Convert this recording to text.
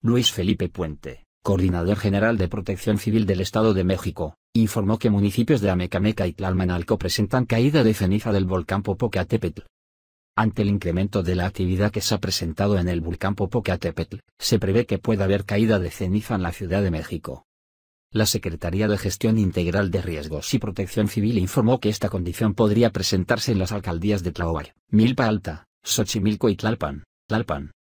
Luis Felipe Puente, coordinador general de Protección Civil del Estado de México, informó que municipios de Amecameca y Tlalmanalco presentan caída de ceniza del volcán Popocatépetl. Ante el incremento de la actividad que se ha presentado en el volcán Popocatépetl, se prevé que pueda haber caída de ceniza en la Ciudad de México. La Secretaría de Gestión Integral de Riesgos y Protección Civil informó que esta condición podría presentarse en las alcaldías de Tlahuac, Milpa Alta, Xochimilco y Tlalpan, Tlalpan,